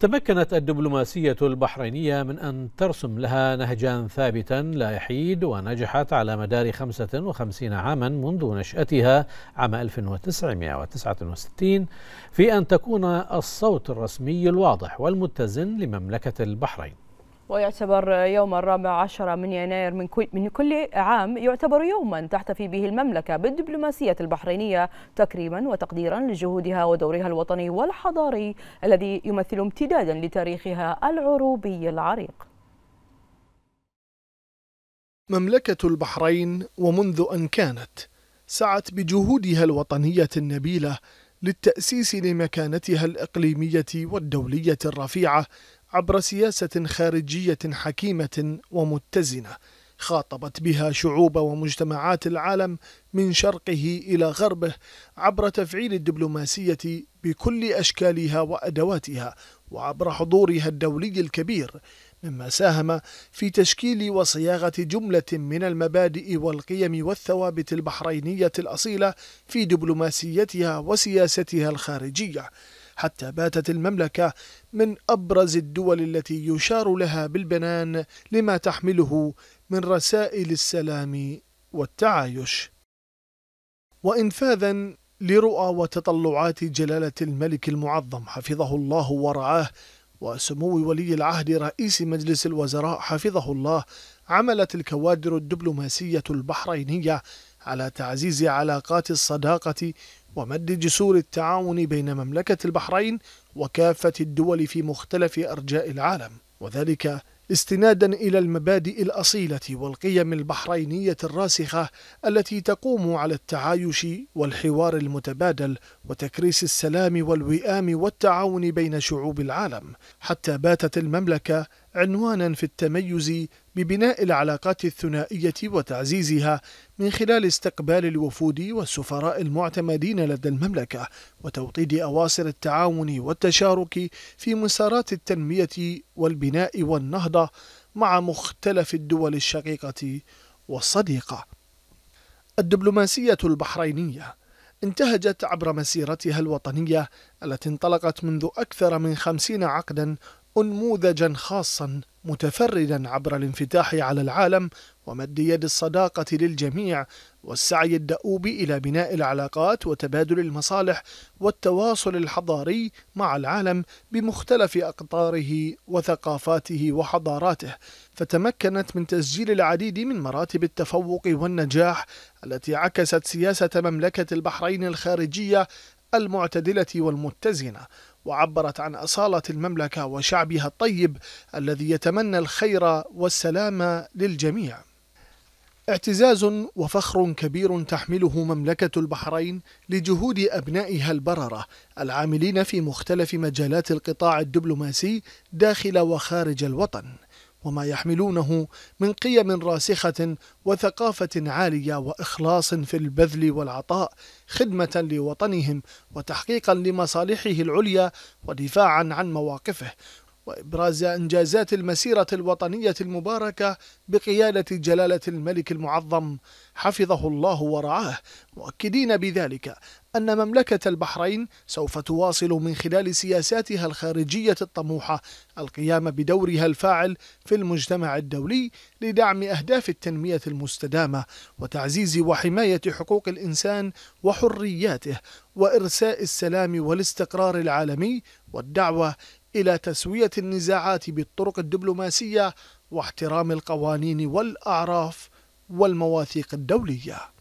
تمكنت الدبلوماسية البحرينية من أن ترسم لها نهجا ثابتا لا يحيد ونجحت على مدار 55 عاما منذ نشأتها عام 1969 في أن تكون الصوت الرسمي الواضح والمتزن لمملكة البحرين ويعتبر يوم الرابع عشر من يناير من كل, من كل عام يعتبر يوما تحتفي به المملكة بالدبلوماسية البحرينية تكريما وتقديرا لجهودها ودورها الوطني والحضاري الذي يمثل امتدادا لتاريخها العروبي العريق مملكة البحرين ومنذ أن كانت سعت بجهودها الوطنية النبيلة للتأسيس لمكانتها الإقليمية والدولية الرفيعة عبر سياسة خارجية حكيمة ومتزنة خاطبت بها شعوب ومجتمعات العالم من شرقه إلى غربه عبر تفعيل الدبلوماسية بكل أشكالها وأدواتها وعبر حضورها الدولي الكبير مما ساهم في تشكيل وصياغة جملة من المبادئ والقيم والثوابت البحرينية الأصيلة في دبلوماسيتها وسياستها الخارجية حتى باتت المملكة من أبرز الدول التي يشار لها بالبنان لما تحمله من رسائل السلام والتعايش وإنفاذا لرؤى وتطلعات جلالة الملك المعظم حفظه الله ورعاه وسمو ولي العهد رئيس مجلس الوزراء حفظه الله عملت الكوادر الدبلوماسية البحرينية على تعزيز علاقات الصداقة ومد جسور التعاون بين مملكة البحرين وكافة الدول في مختلف أرجاء العالم وذلك استنادا إلى المبادئ الأصيلة والقيم البحرينية الراسخة التي تقوم على التعايش والحوار المتبادل وتكريس السلام والوئام والتعاون بين شعوب العالم حتى باتت المملكة عنوانا في التميز ببناء العلاقات الثنائية وتعزيزها من خلال استقبال الوفود والسفراء المعتمدين لدى المملكة وتوطيد أواصر التعاون والتشارك في مسارات التنمية والبناء والنهضة مع مختلف الدول الشقيقة والصديقة. الدبلوماسية البحرينية انتهجت عبر مسيرتها الوطنية التي انطلقت منذ أكثر من خمسين عقدا انموذجا خاصا متفردا عبر الانفتاح على العالم ومد يد الصداقة للجميع والسعي الدؤوب إلى بناء العلاقات وتبادل المصالح والتواصل الحضاري مع العالم بمختلف أقطاره وثقافاته وحضاراته فتمكنت من تسجيل العديد من مراتب التفوق والنجاح التي عكست سياسة مملكة البحرين الخارجية المعتدلة والمتزنة وعبرت عن أصالة المملكة وشعبها الطيب الذي يتمنى الخير والسلام للجميع. اعتزاز وفخر كبير تحمله مملكة البحرين لجهود أبنائها البررة العاملين في مختلف مجالات القطاع الدبلوماسي داخل وخارج الوطن. وما يحملونه من قيم راسخة وثقافة عالية وإخلاص في البذل والعطاء خدمة لوطنهم وتحقيقا لمصالحه العليا ودفاعا عن مواقفه وإبراز إنجازات المسيرة الوطنية المباركة بقيادة جلالة الملك المعظم حفظه الله ورعاه مؤكدين بذلك أن مملكة البحرين سوف تواصل من خلال سياساتها الخارجية الطموحة القيام بدورها الفاعل في المجتمع الدولي لدعم أهداف التنمية المستدامة وتعزيز وحماية حقوق الإنسان وحرياته وإرساء السلام والاستقرار العالمي والدعوة إلى تسوية النزاعات بالطرق الدبلوماسية واحترام القوانين والأعراف والمواثيق الدولية